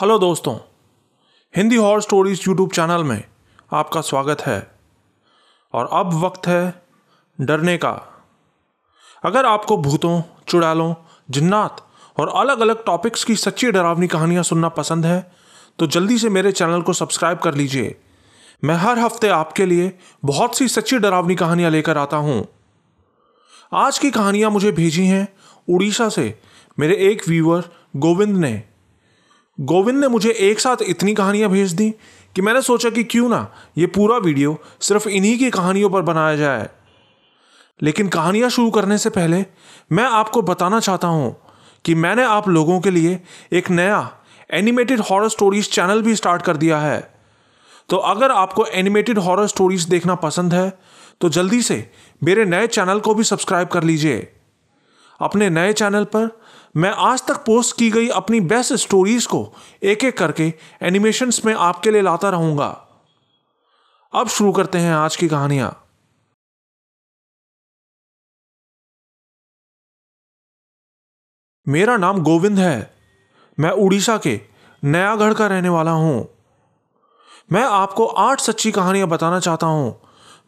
hello दोस्तों Hindi horror stories YouTube channel में आपका स्वागत है और अब वक्त है डरने का अगर आपको भूतों चुड़ैलों जिन्नात और अलग अलग टॉपिक्स की सच्ची डरावनी कहानियाँ सुनना पसंद है तो जल्दी से मेरे चैनल को सब्सक्राइब कर लीजिए मैं हर हफ्ते आपके लिए बहुत सी सच्ची डरावनी कहानियाँ लेकर आता हूँ आज की कहानियाँ मुझे भेजी हैं उड़ीसा से मेरे एक व्यूअर गोविंद ने गोविंद ने मुझे एक साथ इतनी कहानियाँ भेज दी कि मैंने सोचा कि क्यों ना ये पूरा वीडियो सिर्फ इन्हीं की कहानियों पर बनाया जाए लेकिन कहानियाँ शुरू करने से पहले मैं आपको बताना चाहता हूँ कि मैंने आप लोगों के लिए एक नया एनिमेटेड हॉरर स्टोरीज चैनल भी स्टार्ट कर दिया है तो अगर आपको एनिमेटेड हॉरर स्टोरीज देखना पसंद है तो जल्दी से मेरे नए चैनल को भी सब्सक्राइब कर लीजिए अपने नए चैनल पर मैं आज तक पोस्ट की गई अपनी बेस्ट स्टोरीज को एक एक करके एनिमेशन में आपके लिए लाता रहूंगा अब शुरू करते हैं आज की कहानियां मेरा नाम गोविंद है मैं उड़ीसा के नयागढ़ का रहने वाला हूं मैं आपको आठ सच्ची कहानियां बताना चाहता हूं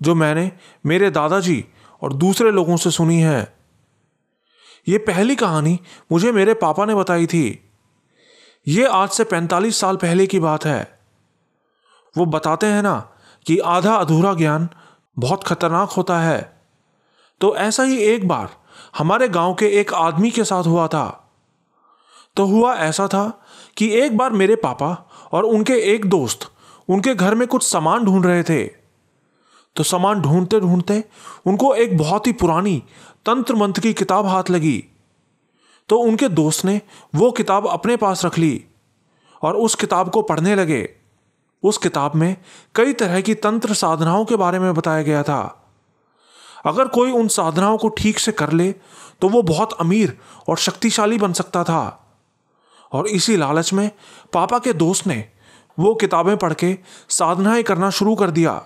जो मैंने मेरे दादाजी और दूसरे लोगों से सुनी हैं ये पहली कहानी मुझे मेरे पापा ने बताई थी ये आज से पैंतालीस साल पहले की बात है वो बताते हैं ना कि आधा अधूरा ज्ञान बहुत खतरनाक होता है तो ऐसा ही एक बार हमारे गांव के एक आदमी के साथ हुआ था तो हुआ ऐसा था कि एक बार मेरे पापा और उनके एक दोस्त उनके घर में कुछ सामान ढूंढ रहे थे तो सामान ढूंढते ढूंढते उनको एक बहुत ही पुरानी तंत्र मंत्र की किताब हाथ लगी तो उनके दोस्त ने वो किताब अपने पास रख ली और उस किताब को पढ़ने लगे उस किताब में कई तरह की तंत्र साधनाओं के बारे में बताया गया था अगर कोई उन साधनाओं को ठीक से कर ले तो वो बहुत अमीर और शक्तिशाली बन सकता था और इसी लालच में पापा के दोस्त ने वो किताबें पढ़ के साधनाएं करना शुरू कर दिया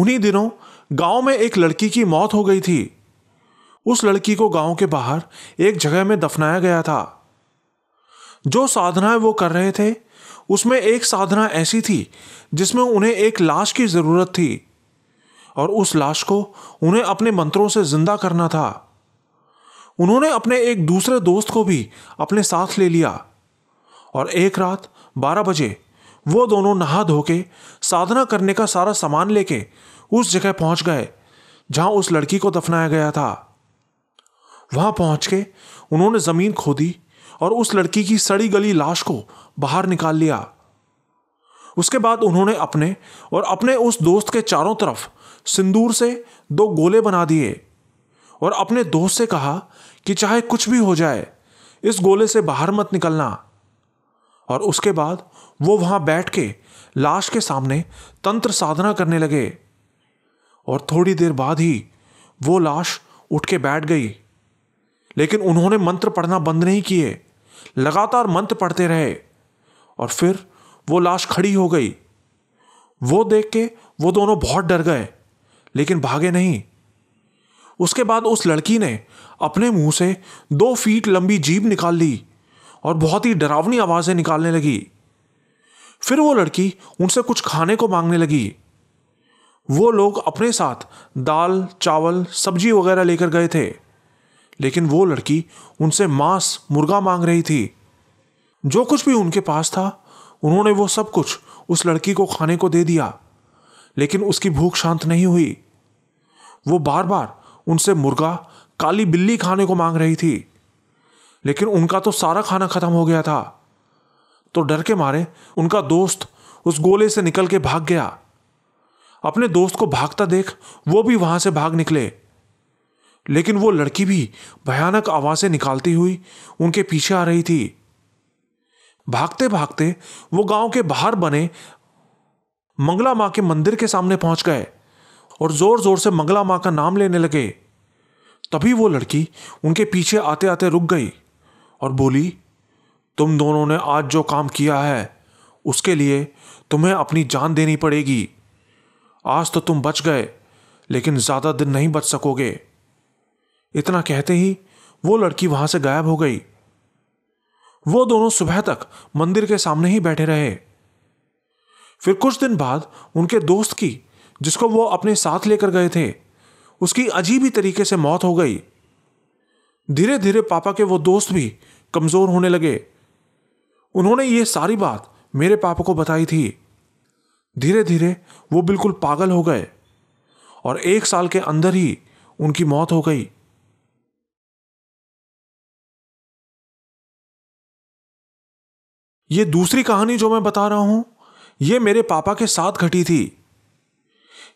उन्हीं दिनों गांव में एक लड़की की मौत हो गई थी उस लड़की को गांव के बाहर एक जगह में दफनाया गया था जो साधनाएं वो कर रहे थे उसमें एक साधना ऐसी थी जिसमें उन्हें एक लाश की ज़रूरत थी और उस लाश को उन्हें अपने मंत्रों से जिंदा करना था उन्होंने अपने एक दूसरे दोस्त को भी अपने साथ ले लिया और एक रात बारह बजे वो दोनों नहा धोके साधना करने का सारा सामान लेके उस जगह पहुंच गए जहां उस लड़की को दफनाया गया था वहाँ पहुँच के उन्होंने ज़मीन खोदी और उस लड़की की सड़ी गली लाश को बाहर निकाल लिया उसके बाद उन्होंने अपने और अपने उस दोस्त के चारों तरफ सिंदूर से दो गोले बना दिए और अपने दोस्त से कहा कि चाहे कुछ भी हो जाए इस गोले से बाहर मत निकलना और उसके बाद वो वहां बैठ के लाश के सामने तंत्र साधना करने लगे और थोड़ी देर बाद ही वो लाश उठ के बैठ गई लेकिन उन्होंने मंत्र पढ़ना बंद नहीं किए लगातार मंत्र पढ़ते रहे और फिर वो लाश खड़ी हो गई वो देख के वो दोनों बहुत डर गए लेकिन भागे नहीं उसके बाद उस लड़की ने अपने मुंह से दो फीट लंबी जीभ निकाल ली और बहुत ही डरावनी आवाज़ें निकालने लगी फिर वो लड़की उनसे कुछ खाने को मांगने लगी वो लोग अपने साथ दाल चावल सब्जी वगैरह लेकर गए थे लेकिन वो लड़की उनसे मांस मुर्गा मांग रही थी जो कुछ भी उनके पास था उन्होंने वो सब कुछ उस लड़की को खाने को दे दिया लेकिन उसकी भूख शांत नहीं हुई वो बार बार उनसे मुर्गा काली बिल्ली खाने को मांग रही थी लेकिन उनका तो सारा खाना खत्म हो गया था तो डर के मारे उनका दोस्त उस गोले से निकल के भाग गया अपने दोस्त को भागता देख वो भी वहां से भाग निकले लेकिन वो लड़की भी भयानक आवाज़ें निकालती हुई उनके पीछे आ रही थी भागते भागते वो गांव के बाहर बने मंगला माँ के मंदिर के सामने पहुंच गए और जोर जोर से मंगला माँ का नाम लेने लगे तभी वो लड़की उनके पीछे आते आते रुक गई और बोली तुम दोनों ने आज जो काम किया है उसके लिए तुम्हें अपनी जान देनी पड़ेगी आज तो तुम बच गए लेकिन ज़्यादा दिन नहीं बच सकोगे इतना कहते ही वो लड़की वहां से गायब हो गई वो दोनों सुबह तक मंदिर के सामने ही बैठे रहे फिर कुछ दिन बाद उनके दोस्त की जिसको वो अपने साथ लेकर गए थे उसकी अजीब ही तरीके से मौत हो गई धीरे धीरे पापा के वो दोस्त भी कमजोर होने लगे उन्होंने ये सारी बात मेरे पापा को बताई थी धीरे धीरे वो बिल्कुल पागल हो गए और एक साल के अंदर ही उनकी मौत हो गई ये दूसरी कहानी जो मैं बता रहा हूं ये मेरे पापा के साथ घटी थी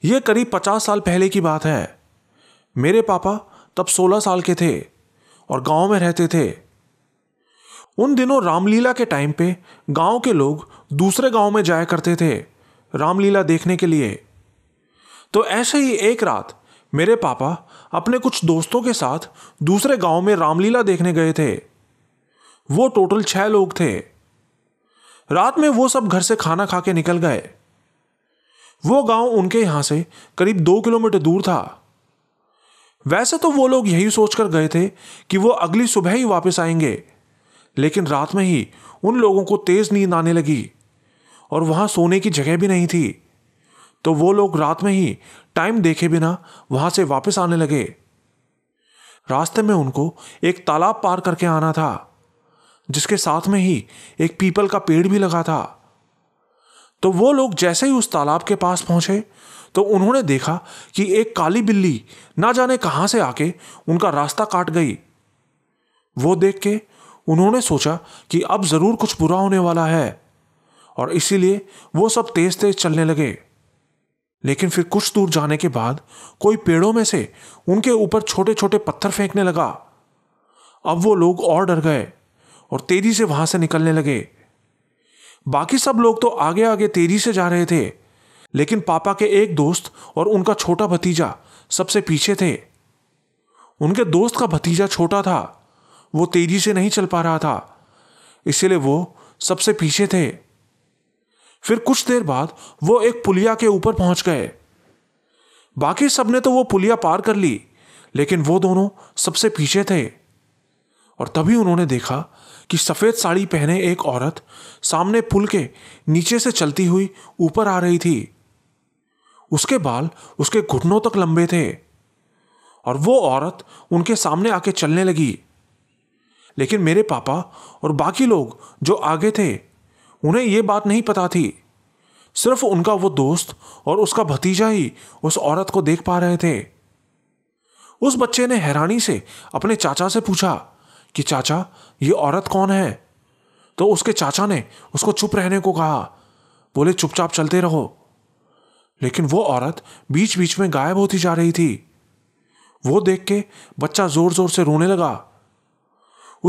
ये करीब पचास साल पहले की बात है मेरे पापा तब सोलह साल के थे और गांव में रहते थे उन दिनों रामलीला के टाइम पे गांव के लोग दूसरे गांव में जाया करते थे रामलीला देखने के लिए तो ऐसे ही एक रात मेरे पापा अपने कुछ दोस्तों के साथ दूसरे गांव में रामलीला देखने गए थे वो टोटल छह लोग थे रात में वो सब घर से खाना खा के निकल गए वो गांव उनके यहां से करीब दो किलोमीटर दूर था वैसे तो वो लोग यही सोचकर गए थे कि वो अगली सुबह ही वापस आएंगे लेकिन रात में ही उन लोगों को तेज नींद आने लगी और वहां सोने की जगह भी नहीं थी तो वो लोग रात में ही टाइम देखे बिना वहां से वापस आने लगे रास्ते में उनको एक तालाब पार करके आना था जिसके साथ में ही एक पीपल का पेड़ भी लगा था तो वो लोग जैसे ही उस तालाब के पास पहुंचे तो उन्होंने देखा कि एक काली बिल्ली ना जाने कहां से आके उनका रास्ता काट गई वो देख के उन्होंने सोचा कि अब जरूर कुछ बुरा होने वाला है और इसीलिए वो सब तेज तेज चलने लगे लेकिन फिर कुछ दूर जाने के बाद कोई पेड़ों में से उनके ऊपर छोटे छोटे पत्थर फेंकने लगा अब वो लोग और डर गए और तेजी से वहां से निकलने लगे बाकी सब लोग तो आगे आगे तेजी से जा रहे थे लेकिन पापा के एक दोस्त और उनका छोटा भतीजा सबसे पीछे थे उनके दोस्त का भतीजा छोटा था वो तेजी से नहीं चल पा रहा था इसीलिए वो सबसे पीछे थे फिर कुछ देर बाद वो एक पुलिया के ऊपर पहुंच गए बाकी सबने तो वो पुलिया पार कर ली लेकिन वो दोनों सबसे पीछे थे और तभी उन्होंने देखा कि सफ़ेद साड़ी पहने एक औरत सामने पुल के नीचे से चलती हुई ऊपर आ रही थी उसके बाल उसके घुटनों तक लंबे थे और वो औरत उनके सामने आके चलने लगी लेकिन मेरे पापा और बाकी लोग जो आगे थे उन्हें ये बात नहीं पता थी सिर्फ उनका वो दोस्त और उसका भतीजा ही उस औरत को देख पा रहे थे उस बच्चे ने हैरानी से अपने चाचा से पूछा कि चाचा ये औरत कौन है तो उसके चाचा ने उसको चुप रहने को कहा बोले चुपचाप चलते रहो लेकिन वो औरत बीच बीच में गायब होती जा रही थी वो देख के बच्चा जोर जोर से रोने लगा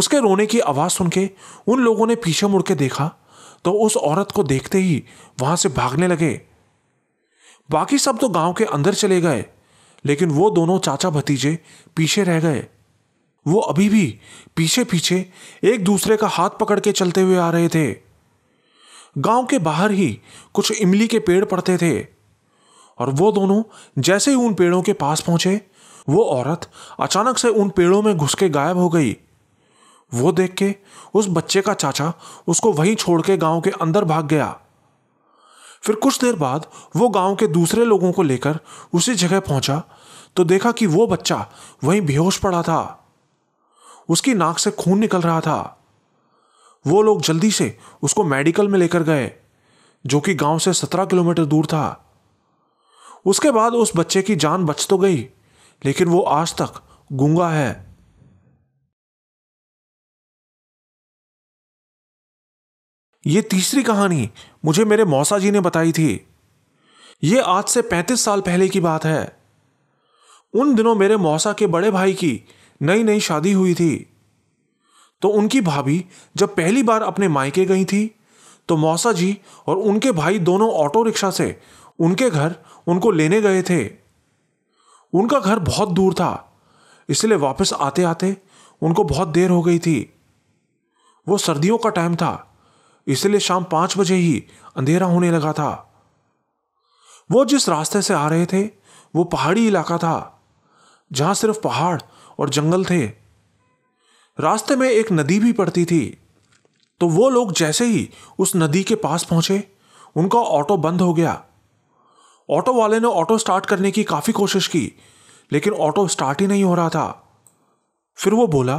उसके रोने की आवाज सुन के उन लोगों ने पीछे मुड़ के देखा तो उस औरत को देखते ही वहां से भागने लगे बाकी सब तो गांव के अंदर चले गए लेकिन वो दोनों चाचा भतीजे पीछे रह गए वो अभी भी पीछे पीछे एक दूसरे का हाथ पकड़ के चलते हुए आ रहे थे गांव के बाहर ही कुछ इमली के पेड़ पड़ते थे और वो दोनों जैसे ही उन पेड़ों के पास पहुंचे वो औरत अचानक से उन पेड़ों में घुस के गायब हो गई वो देख के उस बच्चे का चाचा उसको वहीं छोड़ के गांव के अंदर भाग गया फिर कुछ देर बाद वो गांव के दूसरे लोगों को लेकर उसी जगह पहुंचा तो देखा कि वो बच्चा वहीं बेहोश पड़ा था उसकी नाक से खून निकल रहा था वो लोग जल्दी से उसको मेडिकल में लेकर गए जो कि गांव से सत्रह किलोमीटर दूर था उसके बाद उस बच्चे की जान बच तो गई लेकिन वो आज तक गूंगा है ये तीसरी कहानी मुझे मेरे मौसा जी ने बताई थी ये आज से पैंतीस साल पहले की बात है उन दिनों मेरे मौसा के बड़े भाई की नई नई शादी हुई थी तो उनकी भाभी जब पहली बार अपने मायके गई थी तो मौसा जी और उनके भाई दोनों ऑटो रिक्शा से उनके घर उनको लेने गए थे उनका घर बहुत दूर था इसलिए वापस आते आते उनको बहुत देर हो गई थी वो सर्दियों का टाइम था इसलिए शाम पांच बजे ही अंधेरा होने लगा था वो जिस रास्ते से आ रहे थे वो पहाड़ी इलाका था जहां सिर्फ पहाड़ और जंगल थे रास्ते में एक नदी भी पड़ती थी तो वो लोग जैसे ही उस नदी के पास पहुंचे उनका ऑटो बंद हो गया ऑटो वाले ने ऑटो स्टार्ट करने की काफ़ी कोशिश की लेकिन ऑटो स्टार्ट ही नहीं हो रहा था फिर वो बोला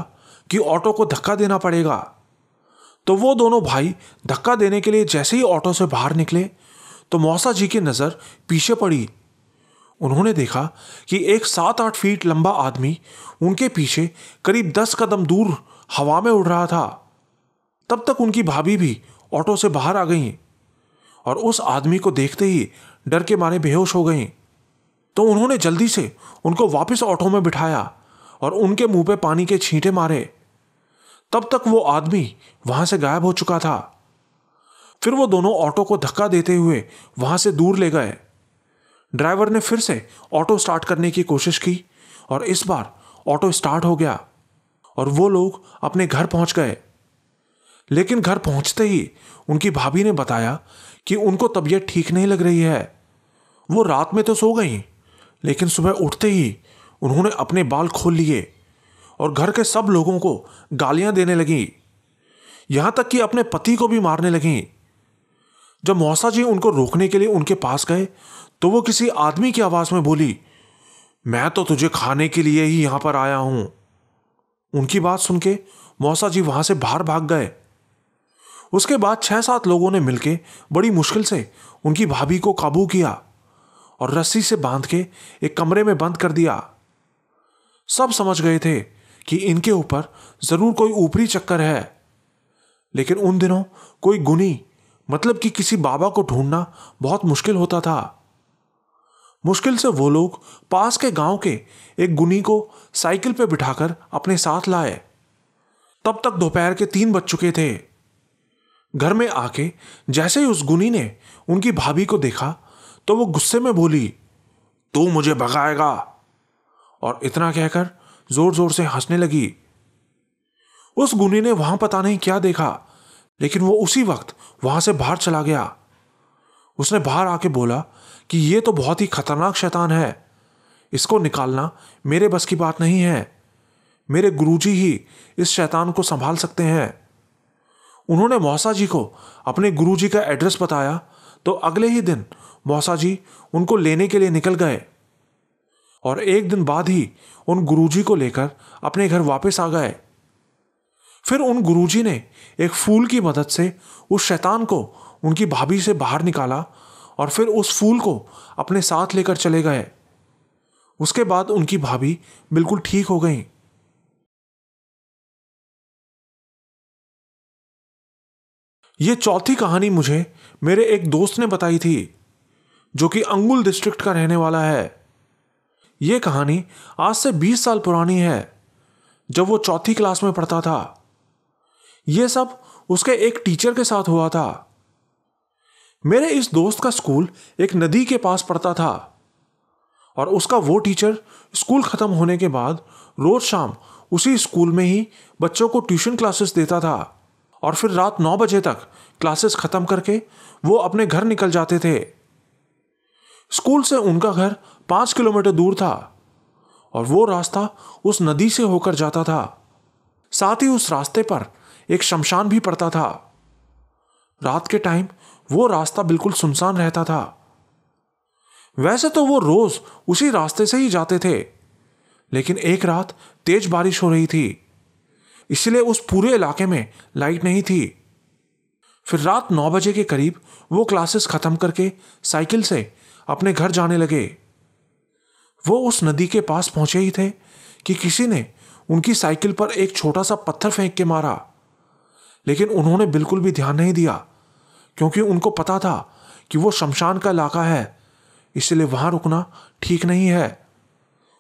कि ऑटो को धक्का देना पड़ेगा तो वो दोनों भाई धक्का देने के लिए जैसे ही ऑटो से बाहर निकले तो मौसा जी की नज़र पीछे पड़ी उन्होंने देखा कि एक सात आठ फीट लंबा आदमी उनके पीछे करीब दस कदम दूर हवा में उड़ रहा था तब तक उनकी भाभी भी ऑटो से बाहर आ गई और उस आदमी को देखते ही डर के मारे बेहोश हो गई तो उन्होंने जल्दी से उनको वापस ऑटो में बिठाया और उनके मुंह पे पानी के छींटे मारे तब तक वो आदमी वहां से गायब हो चुका था फिर वो दोनों ऑटो को धक्का देते हुए वहां से दूर ले गए ड्राइवर ने फिर से ऑटो स्टार्ट करने की कोशिश की और इस बार ऑटो स्टार्ट हो गया और वो लोग अपने घर पहुंच गए लेकिन घर पहुंचते ही उनकी भाभी ने बताया कि उनको तबीयत ठीक नहीं लग रही है वो रात में तो सो गई लेकिन सुबह उठते ही उन्होंने अपने बाल खोल लिए और घर के सब लोगों को गालियां देने लगी यहां तक कि अपने पति को भी मारने लगी जब मौसा जी उनको रोकने के लिए उनके पास गए तो वो किसी आदमी की आवाज में बोली मैं तो तुझे खाने के लिए ही यहां पर आया हूं उनकी बात सुन के मौसा जी वहां से बाहर भाग गए उसके बाद छह सात लोगों ने मिलके बड़ी मुश्किल से उनकी भाभी को काबू किया और रस्सी से बांध के एक कमरे में बंद कर दिया सब समझ गए थे कि इनके ऊपर जरूर कोई ऊपरी चक्कर है लेकिन उन दिनों कोई गुनी मतलब कि किसी बाबा को ढूंढना बहुत मुश्किल होता था मुश्किल से वो लोग पास के गांव के एक गुनी को साइकिल पर बिठाकर अपने साथ लाए तब तक दोपहर के तीन बज चुके थे घर में आके जैसे ही उस गुनी ने उनकी भाभी को देखा तो वो गुस्से में बोली तू मुझे भगाएगा और इतना कहकर जोर जोर से हंसने लगी उस गुनी ने वहां पता नहीं क्या देखा लेकिन वो उसी वक्त वहां से बाहर चला गया उसने बाहर आके बोला कि ये तो बहुत ही खतरनाक शैतान है इसको निकालना मेरे बस की बात नहीं है मेरे गुरुजी ही इस शैतान को संभाल सकते हैं उन्होंने मौसा जी को अपने गुरुजी का एड्रेस बताया तो अगले ही दिन मौसा जी उनको लेने के लिए निकल गए और एक दिन बाद ही उन गुरुजी को लेकर अपने घर वापस आ गए फिर उन गुरुजी ने एक फूल की मदद से उस शैतान को उनकी भाभी से बाहर निकाला और फिर उस फूल को अपने साथ लेकर चले गए उसके बाद उनकी भाभी बिल्कुल ठीक हो गई ये चौथी कहानी मुझे मेरे एक दोस्त ने बताई थी जो कि अंगुल डिस्ट्रिक्ट का रहने वाला है ये कहानी आज से 20 साल पुरानी है जब वो चौथी क्लास में पढ़ता था यह सब उसके एक टीचर के साथ हुआ था मेरे इस दोस्त का स्कूल एक नदी के पास पड़ता था और उसका वो टीचर स्कूल ख़त्म होने के बाद रोज़ शाम उसी स्कूल में ही बच्चों को ट्यूशन क्लासेस देता था और फिर रात नौ बजे तक क्लासेस ख़त्म करके वो अपने घर निकल जाते थे स्कूल से उनका घर पाँच किलोमीटर दूर था और वो रास्ता उस नदी से होकर जाता था साथ ही उस रास्ते पर एक शमशान भी पड़ता था रात के टाइम वो रास्ता बिल्कुल सुनसान रहता था वैसे तो वो रोज उसी रास्ते से ही जाते थे लेकिन एक रात तेज बारिश हो रही थी इसलिए उस पूरे इलाके में लाइट नहीं थी फिर रात नौ बजे के करीब वो क्लासेस खत्म करके साइकिल से अपने घर जाने लगे वो उस नदी के पास पहुंचे ही थे कि किसी ने उनकी साइकिल पर एक छोटा सा पत्थर फेंक के मारा लेकिन उन्होंने बिल्कुल भी ध्यान नहीं दिया क्योंकि उनको पता था कि वो शमशान का इलाका है इसलिए वहां रुकना ठीक नहीं है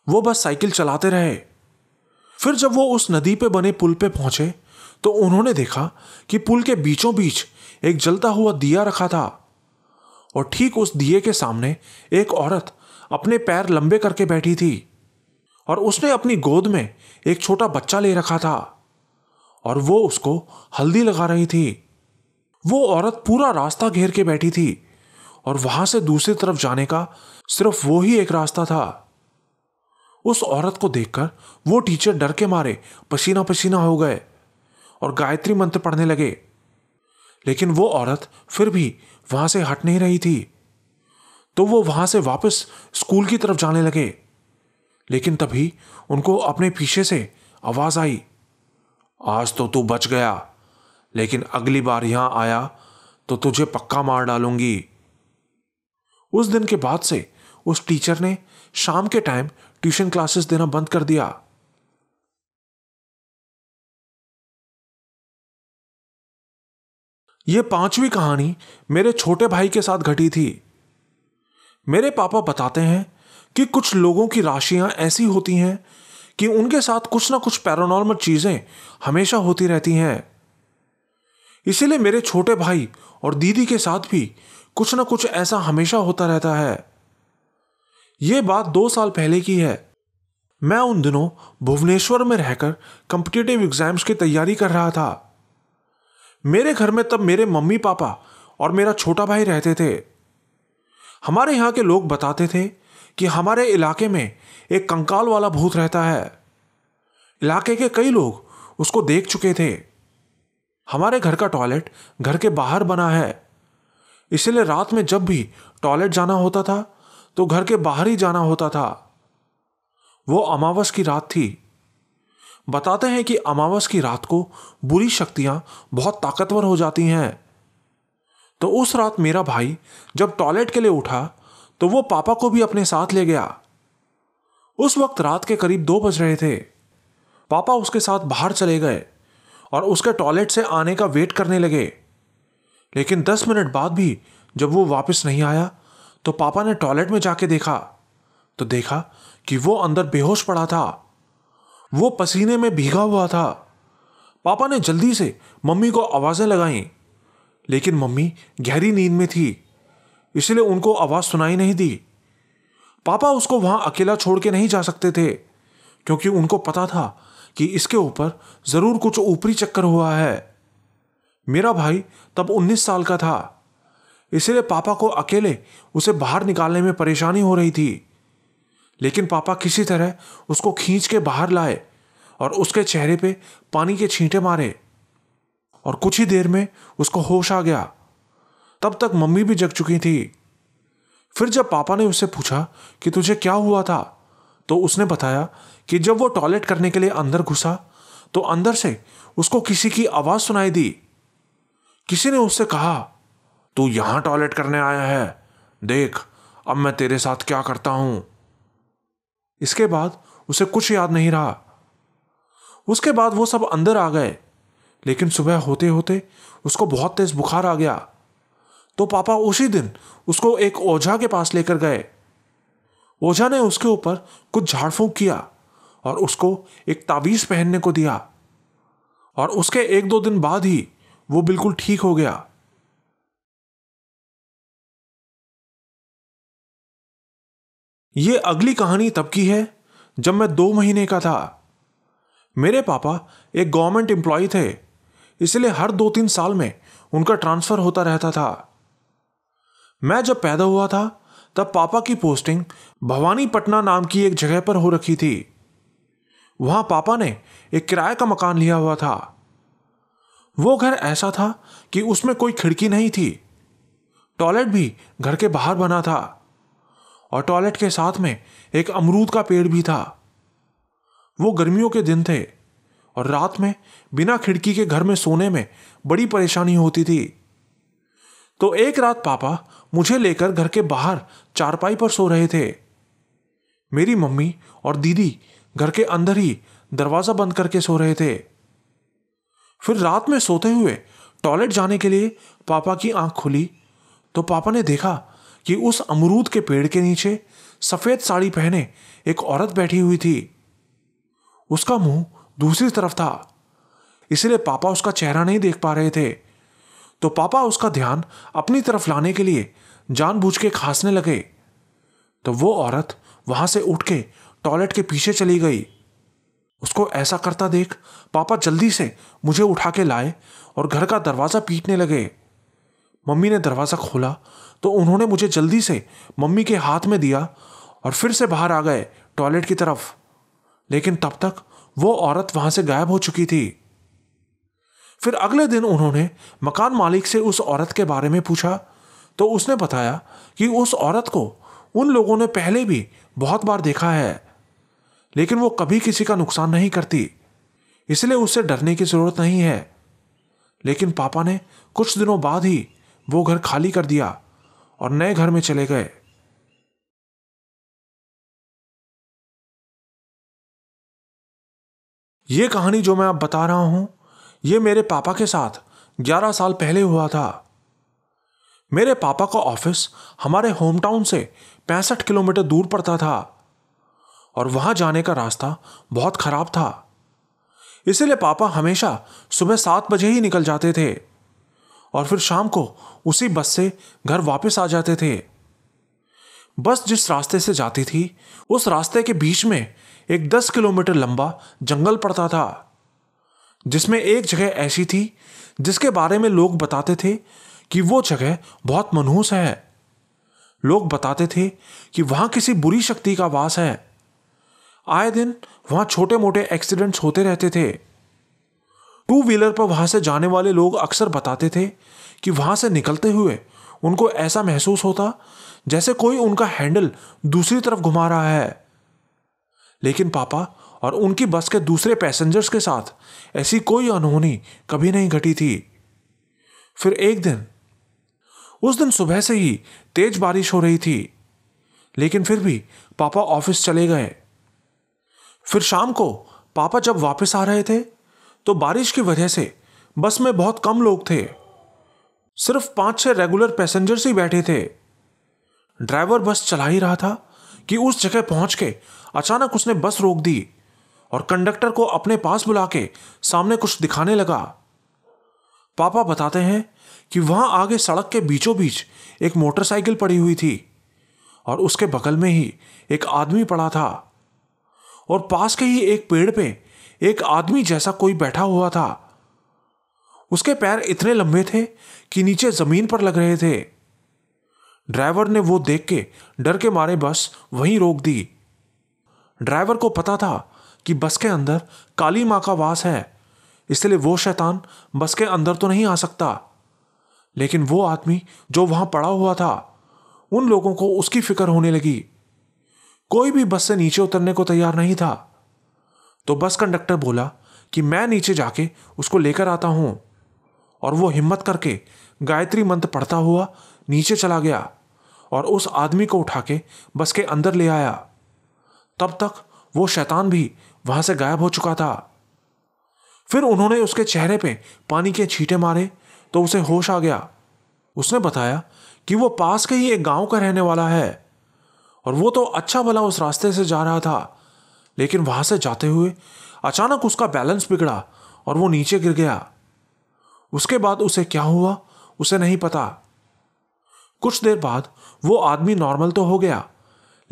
वो बस साइकिल चलाते रहे फिर जब वो उस नदी पे बने पुल पे पहुंचे तो उन्होंने देखा कि पुल के बीचों बीच एक जलता हुआ दिया रखा था और ठीक उस दिए के सामने एक औरत अपने पैर लंबे करके बैठी थी और उसने अपनी गोद में एक छोटा बच्चा ले रखा था और वो उसको हल्दी लगा रही थी वो औरत पूरा रास्ता घेर के बैठी थी और वहां से दूसरी तरफ जाने का सिर्फ वो ही एक रास्ता था उस औरत को देखकर वो टीचर डर के मारे पसीना पसीना हो गए और गायत्री मंत्र पढ़ने लगे लेकिन वो औरत फिर भी वहां से हट नहीं रही थी तो वो वहां से वापस स्कूल की तरफ जाने लगे लेकिन तभी उनको अपने पीछे से आवाज आई आज तो तू बच गया लेकिन अगली बार यहां आया तो तुझे पक्का मार डालूंगी उस दिन के बाद से उस टीचर ने शाम के टाइम ट्यूशन क्लासेस देना बंद कर दिया यह पांचवी कहानी मेरे छोटे भाई के साथ घटी थी मेरे पापा बताते हैं कि कुछ लोगों की राशियां ऐसी होती हैं कि उनके साथ कुछ ना कुछ पैरानॉर्मल चीजें हमेशा होती रहती हैं इसीलिए मेरे छोटे भाई और दीदी के साथ भी कुछ ना कुछ ऐसा हमेशा होता रहता है ये बात दो साल पहले की है मैं उन दिनों भुवनेश्वर में रहकर कंपिटेटिव एग्जाम्स की तैयारी कर रहा था मेरे घर में तब मेरे मम्मी पापा और मेरा छोटा भाई रहते थे हमारे यहाँ के लोग बताते थे कि हमारे इलाके में एक कंकाल वाला भूत रहता है इलाके के कई लोग उसको देख चुके थे हमारे घर का टॉयलेट घर के बाहर बना है इसलिए रात में जब भी टॉयलेट जाना होता था तो घर के बाहर ही जाना होता था वो अमावस की रात थी बताते हैं कि अमावस की रात को बुरी शक्तियां बहुत ताकतवर हो जाती हैं तो उस रात मेरा भाई जब टॉयलेट के लिए उठा तो वो पापा को भी अपने साथ ले गया उस वक्त रात के करीब दो बज रहे थे पापा उसके साथ बाहर चले गए और उसके टॉयलेट से आने का वेट करने लगे लेकिन दस मिनट बाद भी जब वो वापस नहीं आया तो पापा ने टॉयलेट में जाके देखा तो देखा कि वो अंदर बेहोश पड़ा था वो पसीने में भीगा हुआ था पापा ने जल्दी से मम्मी को आवाज़ें लगाईं लेकिन मम्मी गहरी नींद में थी इसलिए उनको आवाज़ सुनाई नहीं दी पापा उसको वहां अकेला छोड़ के नहीं जा सकते थे क्योंकि उनको पता था कि इसके ऊपर जरूर कुछ ऊपरी चक्कर हुआ है मेरा भाई तब 19 साल का था इसलिए पापा को अकेले उसे बाहर निकालने में परेशानी हो रही थी लेकिन पापा किसी तरह उसको खींच के बाहर लाए और उसके चेहरे पे पानी के छींटे मारे और कुछ ही देर में उसको होश आ गया तब तक मम्मी भी जग चुकी थी फिर जब पापा ने उससे पूछा कि तुझे क्या हुआ था तो उसने बताया कि जब वो टॉयलेट करने के लिए अंदर घुसा तो अंदर से उसको किसी की आवाज सुनाई दी किसी ने उससे कहा तू यहां टॉयलेट करने आया है देख अब मैं तेरे साथ क्या करता हूं इसके बाद उसे कुछ याद नहीं रहा उसके बाद वो सब अंदर आ गए लेकिन सुबह होते होते उसको बहुत तेज बुखार आ गया तो पापा उसी दिन उसको एक ओझा के पास लेकर गए ओझा ने उसके ऊपर कुछ झाड़फूंक किया और उसको एक तावीज पहनने को दिया और उसके एक दो दिन बाद ही वो बिल्कुल ठीक हो गया ये अगली कहानी तब की है जब मैं दो महीने का था मेरे पापा एक गवर्नमेंट एम्प्लॉय थे इसलिए हर दो तीन साल में उनका ट्रांसफर होता रहता था मैं जब पैदा हुआ था तब पापा की पोस्टिंग भवानी पटना नाम की एक जगह पर हो रखी थी वहां पापा ने एक किराए का मकान लिया हुआ था वो घर ऐसा था कि उसमें कोई खिड़की नहीं थी टॉयलेट भी घर के बाहर बना था और टॉयलेट के साथ में एक अमरूद का पेड़ भी था वो गर्मियों के दिन थे और रात में बिना खिड़की के घर में सोने में बड़ी परेशानी होती थी तो एक रात पापा मुझे लेकर घर के बाहर चारपाई पर सो रहे थे मेरी मम्मी और दीदी घर के अंदर ही दरवाज़ा बंद करके सो रहे थे फिर रात में सोते हुए टॉयलेट जाने के लिए पापा की आंख खुली तो पापा ने देखा कि उस अमरूद के पेड़ के नीचे सफ़ेद साड़ी पहने एक औरत बैठी हुई थी उसका मुंह दूसरी तरफ था इसलिए पापा उसका चेहरा नहीं देख पा रहे थे तो पापा उसका ध्यान अपनी तरफ लाने के लिए जानबूझ के खांसने लगे तो वो औरत वहां से उठ के टॉयलेट के पीछे चली गई उसको ऐसा करता देख पापा जल्दी से मुझे उठा के लाए और घर का दरवाज़ा पीटने लगे मम्मी ने दरवाज़ा खोला तो उन्होंने मुझे जल्दी से मम्मी के हाथ में दिया और फिर से बाहर आ गए टॉयलेट की तरफ लेकिन तब तक वो औरत वहाँ से गायब हो चुकी थी फिर अगले दिन उन्होंने मकान मालिक से उस औरत के बारे में पूछा तो उसने बताया कि उस औरत को उन लोगों ने पहले भी बहुत बार देखा है लेकिन वो कभी किसी का नुकसान नहीं करती इसलिए उससे डरने की ज़रूरत नहीं है लेकिन पापा ने कुछ दिनों बाद ही वो घर खाली कर दिया और नए घर में चले गए ये कहानी जो मैं आप बता रहा हूं ये मेरे पापा के साथ ग्यारह साल पहले हुआ था मेरे पापा का ऑफिस हमारे होम टाउन से पैंसठ किलोमीटर दूर पड़ता था और वहां जाने का रास्ता बहुत खराब था इसीलिए पापा हमेशा सुबह सात बजे ही निकल जाते थे और फिर शाम को उसी बस से घर वापस आ जाते थे बस जिस रास्ते से जाती थी उस रास्ते के बीच में एक दस किलोमीटर लंबा जंगल पड़ता था जिसमें एक जगह ऐसी थी जिसके बारे में लोग बताते थे कि वो जगह बहुत मनहूस है लोग बताते थे कि वहाँ किसी बुरी शक्ति का वास है आए दिन वहाँ छोटे मोटे एक्सीडेंट्स होते रहते थे टू व्हीलर पर वहाँ से जाने वाले लोग अक्सर बताते थे कि वहाँ से निकलते हुए उनको ऐसा महसूस होता जैसे कोई उनका हैंडल दूसरी तरफ घुमा रहा है लेकिन पापा और उनकी बस के दूसरे पैसेंजर्स के साथ ऐसी कोई अनहोनी कभी नहीं घटी थी फिर एक दिन उस दिन सुबह से ही तेज बारिश हो रही थी लेकिन फिर भी पापा ऑफिस चले गए फिर शाम को पापा जब वापस आ रहे थे तो बारिश की वजह से बस में बहुत कम लोग थे सिर्फ पांच छह रेगुलर पैसेंजर्स ही बैठे थे ड्राइवर बस चला ही रहा था कि उस जगह पहुंच के अचानक उसने बस रोक दी और कंडक्टर को अपने पास बुला के सामने कुछ दिखाने लगा पापा बताते हैं कि वहां आगे सड़क के बीचों बीच एक मोटरसाइकिल पड़ी हुई थी और उसके बगल में ही एक आदमी पड़ा था और पास के ही एक पेड़ पे एक आदमी जैसा कोई बैठा हुआ था उसके पैर इतने लंबे थे कि नीचे जमीन पर लग रहे थे ड्राइवर ने वो देख के डर के मारे बस वहीं रोक दी ड्राइवर को पता था कि बस के अंदर काली माँ का वास है इसलिए वो शैतान बस के अंदर तो नहीं आ सकता लेकिन वो आदमी जो वहां पड़ा हुआ था उन लोगों को उसकी फिक्र होने लगी कोई भी बस से नीचे उतरने को तैयार नहीं था तो बस कंडक्टर बोला कि मैं नीचे जाके उसको लेकर आता हूं और वो हिम्मत करके गायत्री मंत्र पढ़ता हुआ नीचे चला गया और उस आदमी को उठा के बस के अंदर ले आया तब तक वो शैतान भी वहां से गायब हो चुका था फिर उन्होंने उसके चेहरे पे पानी के छींटे मारे तो उसे होश आ गया उसने बताया कि वो पास के ही एक गांव का रहने वाला है और वो तो अच्छा भला उस रास्ते से जा रहा था लेकिन वहां से जाते हुए अचानक उसका बैलेंस बिगड़ा और वो नीचे गिर गया उसके बाद उसे क्या हुआ उसे नहीं पता कुछ देर बाद वो आदमी नॉर्मल तो हो गया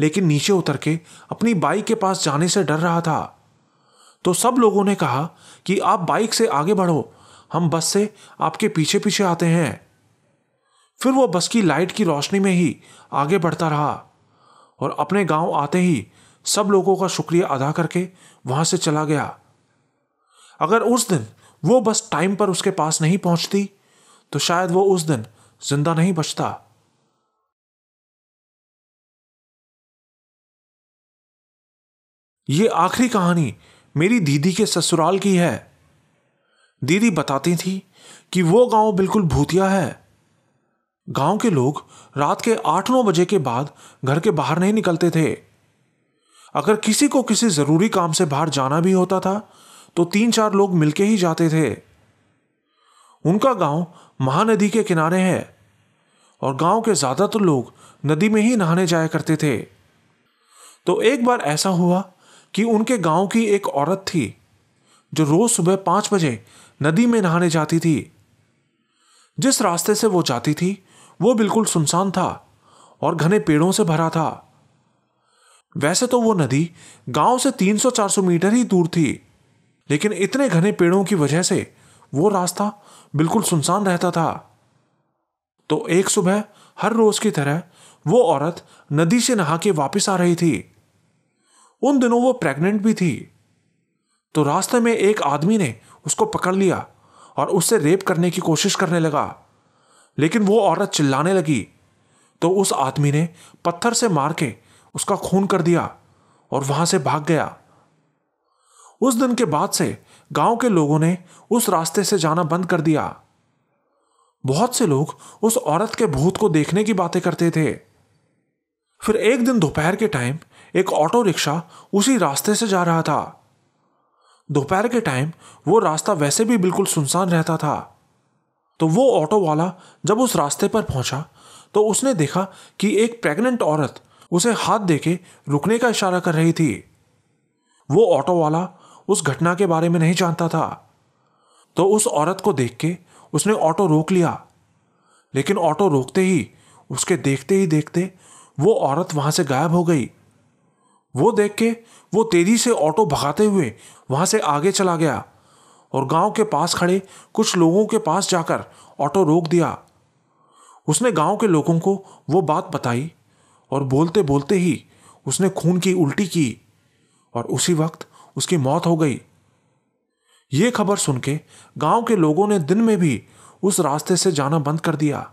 लेकिन नीचे उतर के अपनी बाइक के पास जाने से डर रहा था तो सब लोगों ने कहा कि आप बाइक से आगे बढ़ो हम बस से आपके पीछे पीछे आते हैं फिर वो बस की लाइट की रोशनी में ही आगे बढ़ता रहा और अपने गांव आते ही सब लोगों का शुक्रिया अदा करके वहां से चला गया अगर उस दिन वो बस टाइम पर उसके पास नहीं पहुंचती तो शायद वो उस दिन जिंदा नहीं बचता ये आखिरी कहानी मेरी दीदी के ससुराल की है दीदी बताती थी कि वो गांव बिल्कुल भूतिया है गांव के लोग रात के आठ नौ बजे के बाद घर के बाहर नहीं निकलते थे अगर किसी को किसी ज़रूरी काम से बाहर जाना भी होता था तो तीन चार लोग मिलके ही जाते थे उनका गांव महानदी के किनारे है और गांव के ज़्यादातर लोग नदी में ही नहाने जाया करते थे तो एक बार ऐसा हुआ कि उनके गांव की एक औरत थी जो रोज सुबह पांच बजे नदी में नहाने जाती थी जिस रास्ते से वो जाती थी वो बिल्कुल सुनसान था और घने पेड़ों से भरा था वैसे तो वो नदी गांव से 300-400 मीटर ही दूर थी लेकिन इतने घने पेड़ों की वजह से वो रास्ता बिल्कुल सुनसान रहता था तो एक सुबह हर रोज की तरह वो औरत नदी से नहा के वापस आ रही थी उन दिनों वो प्रेग्नेंट भी थी तो रास्ते में एक आदमी ने उसको पकड़ लिया और उससे रेप करने की कोशिश करने लगा लेकिन वो औरत चिल्लाने लगी तो उस आदमी ने पत्थर से मार के उसका खून कर दिया और वहां से भाग गया उस दिन के बाद से गांव के लोगों ने उस रास्ते से जाना बंद कर दिया बहुत से लोग उस औरत के भूत को देखने की बातें करते थे फिर एक दिन दोपहर के टाइम एक ऑटो रिक्शा उसी रास्ते से जा रहा था दोपहर के टाइम वो रास्ता वैसे भी बिल्कुल सुनसान रहता था तो वो ऑटो वाला जब उस रास्ते पर पहुंचा तो उसने देखा कि एक प्रेग्नेंट औरत उसे हाथ देके रुकने का इशारा कर रही थी वो ऑटो वाला उस घटना के बारे में नहीं जानता था तो उस औरत को देख के उसने ऑटो रोक लिया लेकिन ऑटो रोकते ही उसके देखते ही देखते वो औरत वहां से गायब हो गई वो देख के वो तेजी से ऑटो भगाते हुए वहां से आगे चला गया और गांव के पास खड़े कुछ लोगों के पास जाकर ऑटो रोक दिया उसने गांव के लोगों को वो बात बताई और बोलते बोलते ही उसने खून की उल्टी की और उसी वक्त उसकी मौत हो गई ये खबर सुन के गाँव के लोगों ने दिन में भी उस रास्ते से जाना बंद कर दिया